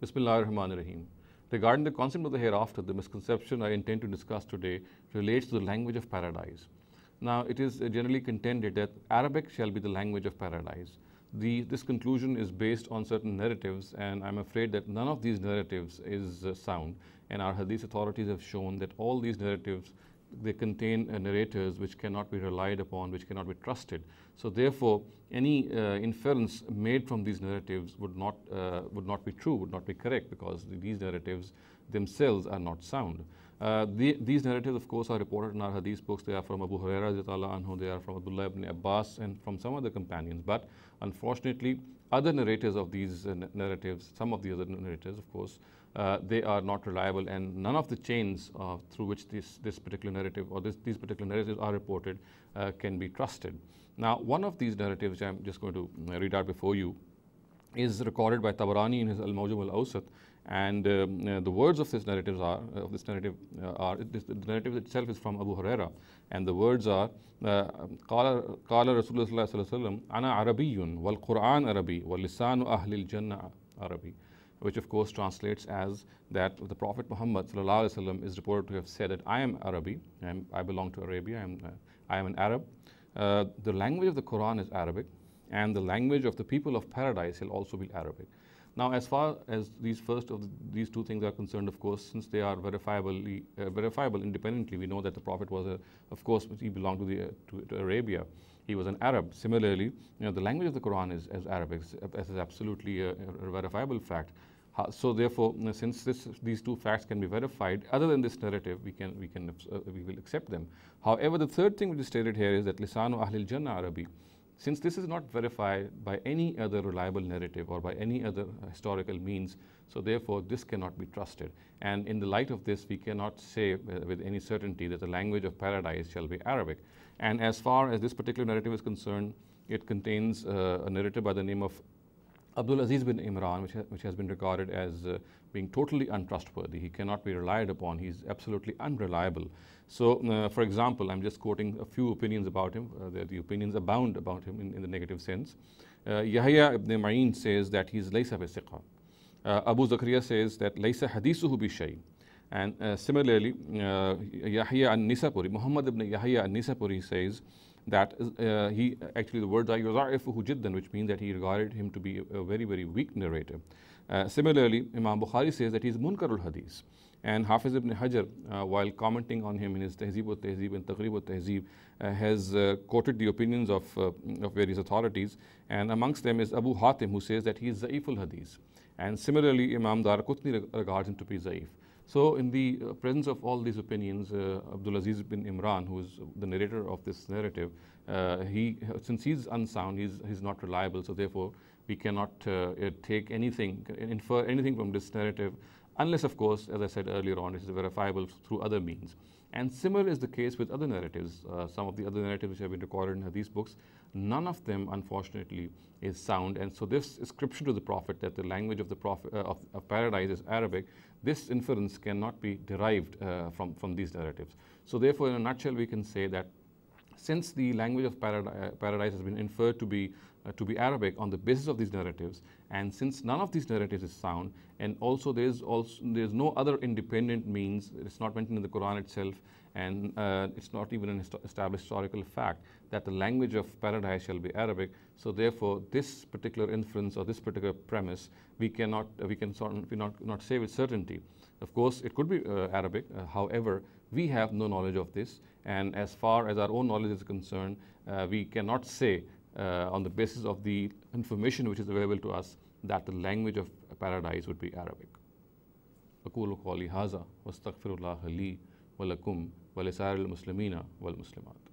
Bismillahir Rahman Rahim. Regarding the concept of the hereafter, the misconception I intend to discuss today relates to the language of paradise. Now, it is generally contended that Arabic shall be the language of paradise. The, this conclusion is based on certain narratives, and I'm afraid that none of these narratives is uh, sound. And our hadith authorities have shown that all these narratives they contain uh, narrators which cannot be relied upon, which cannot be trusted. So therefore, any uh, inference made from these narratives would not, uh, would not be true, would not be correct because these narratives themselves are not sound. Uh, the, these narratives, of course, are reported in our hadith books. They are from Abu Huraira, anhu, they are from Abdullah ibn Abbas, and from some other companions. But unfortunately, other narrators of these uh, narratives, some of the other narrators, of course, uh, they are not reliable, and none of the chains uh, through which this, this particular narrative or this, these particular narratives are reported uh, can be trusted. Now, one of these narratives, which I'm just going to uh, read out before you, is recorded by Tabarani in his Al-Mawjum al-Awsat and um, uh, the words of this narrative are uh, of this narrative uh, are this, the narrative itself is from Abu Huraira and the words are قال رسول الله صلى الله عليه وسلم أنا عربي والقرآن عربي وَالْلِسَانُ أهل الجنة عربي which of course translates as that the Prophet Muhammad وسلم, is reported to have said that I am Arabi, I, am, I belong to Arabia, I am, uh, I am an Arab. Uh, the language of the Quran is Arabic, and the language of the people of paradise shall also be Arabic. Now, as far as these first of the, these two things are concerned, of course, since they are verifiably uh, verifiable independently, we know that the prophet was, a, of course, he belonged to the uh, to, to, Arabia. He was an Arab. Similarly, you know, the language of the Quran is, is Arabic. This is absolutely a, a verifiable fact. so, therefore, you know, since this, these two facts can be verified, other than this narrative, we can we can uh, we will accept them. However, the third thing which is stated here is that lisanu ahlil jannah Arabi since this is not verified by any other reliable narrative or by any other historical means, so therefore this cannot be trusted. And in the light of this, we cannot say with any certainty that the language of paradise shall be Arabic. And as far as this particular narrative is concerned, it contains uh, a narrative by the name of Abdul Aziz bin Imran, which, ha which has been regarded as uh, being totally untrustworthy. He cannot be relied upon. He's absolutely unreliable. So, uh, for example, I'm just quoting a few opinions about him. Uh, the, opinions abound about him in, in the negative sense. Uh, Yahya ibn Ma'in says that he's laysa bi uh, Abu Zakaria says that laysa hadithuhu bi shay. And uh, similarly, Yahya an-Nisapuri, Muhammad ibn Yahya an-Nisapuri says that uh, he actually the words are yuzarifuhu jiddan, which means that he regarded him to be a very very weak narrator. Uh, similarly, Imam Bukhari says that he is munkarul hadith. And Hafiz ibn Hajar, uh, while commenting on him in his Tehzeeb al Tehzeeb and Taqrib al Tehzeeb, uh, has uh, quoted the opinions of, uh, of various authorities. And amongst them is Abu Hatim, who says that he is Za'if al Hadith. And similarly, Imam Darqutni regards him to be Za'if. So in the uh, presence of all these opinions, uh, Abdulaziz bin Imran, who is the narrator of this narrative, uh, he, since he's unsound, he's, he's not reliable, so therefore we cannot uh, take anything, infer anything from this narrative unless, of course, as I said earlier on, it is verifiable through other means. And similar is the case with other narratives. Uh, some of the other narratives which have been recorded in these books, none of them, unfortunately, is sound. And so this ascription to the Prophet that the language of the prophet, uh, of, of, paradise is Arabic, this inference cannot be derived uh, from, from these narratives. So therefore, in a nutshell, we can say that since the language of uh, paradise has been inferred to be uh, to be Arabic on the basis of these narratives. And since none of these narratives is sound, and also there is also there is no other independent means. It's not mentioned in the Quran itself, and uh, it's not even an established historical fact that the language of paradise shall be Arabic. So therefore, this particular inference or this particular premise, we cannot uh, we can sort of, we not not say with certainty. Of course, it could be uh, Arabic. Uh, however, we have no knowledge of this, and as far as our own knowledge is concerned, uh, we cannot say uh, on the basis of the information which is available to us that the language of paradise would be Arabic. أقول قولي هذا واستغفر الله لي ولكم ولسائر المسلمين والمسلمات